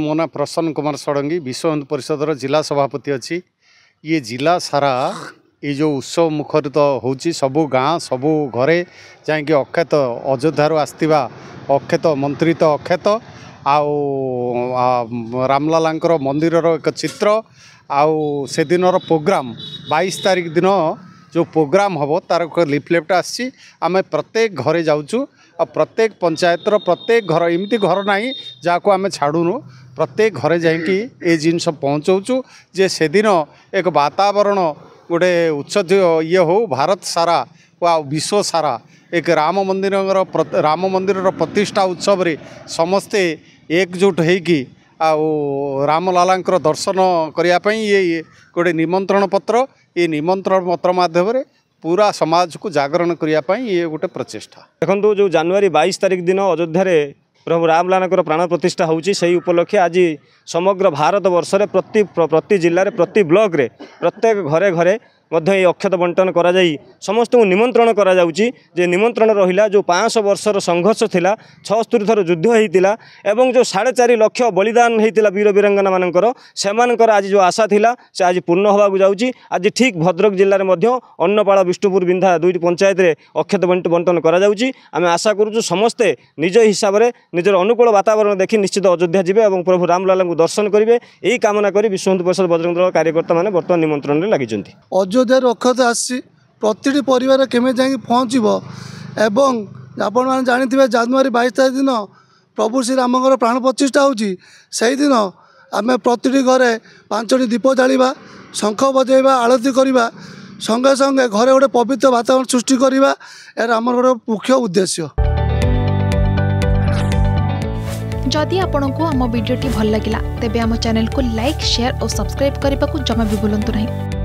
ମୋ ନାଁ ପ୍ରସନ୍ନ କୁମାର ଷଡ଼ଙ୍ଗୀ ବିଶ୍ୱ ହିନ୍ଦୁ ପରିଷଦର ଜିଲ୍ଲା ସଭାପତି ଅଛି ଇଏ ଜିଲ୍ଲା ସାରା ଏ ଯେଉଁ ଉତ୍ସବ ମୁଖରିତ ହେଉଛି ସବୁ ଗାଁ ସବୁ ଘରେ ଯାଇକି ଅକ୍ଷତ ଅଯୋଧ୍ୟାରୁ ଆସିଥିବା ଅକ୍ଷତ ମନ୍ତ୍ରୀ ତ ଅକ୍ଷତ ଆଉ ରାମଲାଲାଙ୍କର ମନ୍ଦିରର ଏକ ଚିତ୍ର ଆଉ ସେଦିନର ପ୍ରୋଗ୍ରାମ୍ ବାଇଶ ତାରିଖ ଦିନ ଯେଉଁ ପ୍ରୋଗ୍ରାମ୍ ହେବ ତା'ର ଏକ ଲିଫଲେଟ୍ ଆସିଛି ଆମେ ପ୍ରତ୍ୟେକ ଘରେ ଯାଉଛୁ ଆଉ ପ୍ରତ୍ୟେକ ପଞ୍ଚାୟତର ପ୍ରତ୍ୟେକ ଘର ଏମିତି ଘର ନାହିଁ ଯାହାକୁ ଆମେ ଛାଡ଼ୁନୁ ପ୍ରତ୍ୟେକ ଘରେ ଯାଇକି ଏ ଜିନିଷ ପହଞ୍ଚାଉଛୁ ଯେ ସେଦିନ ଏକ ବାତାବରଣ ଗୋଟେ ଉଚ୍ଚ ଇଏ ହେଉ ଭାରତ ସାରା ବା ବିଶ୍ୱ ସାରା ଏକ ରାମ ମନ୍ଦିରର ରାମ ମନ୍ଦିରର ପ୍ରତିଷ୍ଠା ଉତ୍ସବରେ ସମସ୍ତେ ଏକଜୁଟ ହୋଇକି ଆଉ ରାମଲାଲାଙ୍କର ଦର୍ଶନ କରିବା ପାଇଁ ଇଏ ଗୋଟେ ନିମନ୍ତ୍ରଣ ପତ୍ର ଏ ନିମନ୍ତ୍ରଣ ପତ୍ର ମାଧ୍ୟମରେ ପୁରା ସମାଜକୁ ଜାଗରଣ କରିବା ପାଇଁ ଇଏ ଗୋଟେ ପ୍ରଚେଷ୍ଟା ଦେଖନ୍ତୁ ଯେଉଁ ଜାନୁଆରୀ ବାଇଶ ତାରିଖ ଦିନ ଅଯୋଧ୍ୟାରେ ପ୍ରଭୁ ରାମଲାଲାଙ୍କର ପ୍ରାଣ ପ୍ରତିଷ୍ଠା ହେଉଛି ସେହି ଉପଲକ୍ଷେ ଆଜି ସମଗ୍ର ଭାରତ ବର୍ଷରେ ପ୍ରତି ପ୍ରତି ଜିଲ୍ଲାରେ ପ୍ରତି ବ୍ଲକ୍ରେ ପ୍ରତ୍ୟେକ ଘରେ ଘରେ ମଧ୍ୟ ଏହି ଅକ୍ଷତ ବଣ୍ଟନ କରାଯାଇ ସମସ୍ତଙ୍କୁ ନିମନ୍ତ୍ରଣ କରାଯାଉଛି ଯେ ନିମନ୍ତ୍ରଣ ରହିଲା ଯେଉଁ ପାଞ୍ଚଶହ ବର୍ଷର ସଂଘର୍ଷ ଥିଲା ଛଅସ୍ତରୀ ଥର ଯୁଦ୍ଧ ହୋଇଥିଲା ଏବଂ ଯେଉଁ ସାଢ଼େ ଚାରି ଲକ୍ଷ ବଳିଦାନ ହୋଇଥିଲା ବୀର ବୀରାଙ୍ଗନାମାନଙ୍କର ସେମାନଙ୍କର ଆଜି ଯେଉଁ ଆଶା ଥିଲା ସେ ଆଜି ପୂର୍ଣ୍ଣ ହେବାକୁ ଯାଉଛି ଆଜି ଠିକ୍ ଭଦ୍ରକ ଜିଲ୍ଲାରେ ମଧ୍ୟ ଅନ୍ନପାଳ ବିଷ୍ଣୁପୁର ବିନ୍ଧା ଦୁଇଟି ପଞ୍ଚାୟତରେ ଅକ୍ଷତ ବଣ୍ଟନ କରାଯାଉଛି ଆମେ ଆଶା କରୁଛୁ ସମସ୍ତେ ନିଜ ହିସାବରେ ନିଜର ଅନୁକୂଳ ବାତାବରଣ ଦେଖି ନିଶ୍ଚିତ ଅଯୋଧ୍ୟା ଯିବେ ଏବଂ ପ୍ରଭୁ ରାମଲାଲାଙ୍କୁ ଦର୍ଶନ କରିବେ ଏହି କାମନା କରି ବିଶ୍ୱବନ୍ଧୁ ପରିଷଦ ବଜରଙ୍ଗ ଦଳ କାର୍ଯ୍ୟକର୍ତ୍ତାମାନେ ବର୍ତ୍ତମାନ ନିମନ୍ତ୍ରଣରେ ଲାଗିଛନ୍ତି ଅଯୋଧ୍ୟାରୁ ଅକ୍ଷତ ଆସିଛି ପ୍ରତିଟି ପରିବାର କେମିତି ଯାଇକି ପହଞ୍ଚିବ ଏବଂ ଆପଣମାନେ ଜାଣିଥିବେ ଜାନୁଆରୀ ବାଇଶ ତାରିଖ ଦିନ ପ୍ରଭୁ ଶ୍ରୀରାମଙ୍କର ପ୍ରାଣ ପ୍ରତିଷ୍ଠା ହେଉଛି ସେହିଦିନ ଆମେ ପ୍ରତିଟି ଘରେ ପାଞ୍ଚଟି ଦୀପ ଜାଳିବା ଶଙ୍ଖ ବଜାଇବା ଆଳତି କରିବା ସଙ୍ଗେ ସଙ୍ଗେ ଘରେ ଗୋଟେ ପବିତ୍ର ବାତାବରଣ ସୃଷ୍ଟି କରିବା ଏହାର ଆମର ଗୋଟେ ମୁଖ୍ୟ ଉଦ୍ଦେଶ୍ୟ ଯଦି ଆପଣଙ୍କୁ ଆମ ଭିଡ଼ିଓଟି ଭଲ ଲାଗିଲା ତେବେ ଆମ ଚ୍ୟାନେଲକୁ ଲାଇକ୍ ସେୟାର ଓ ସବସ୍କ୍ରାଇବ୍ କରିବାକୁ ଜମା ବି ଭୁଲନ୍ତୁ ନାହିଁ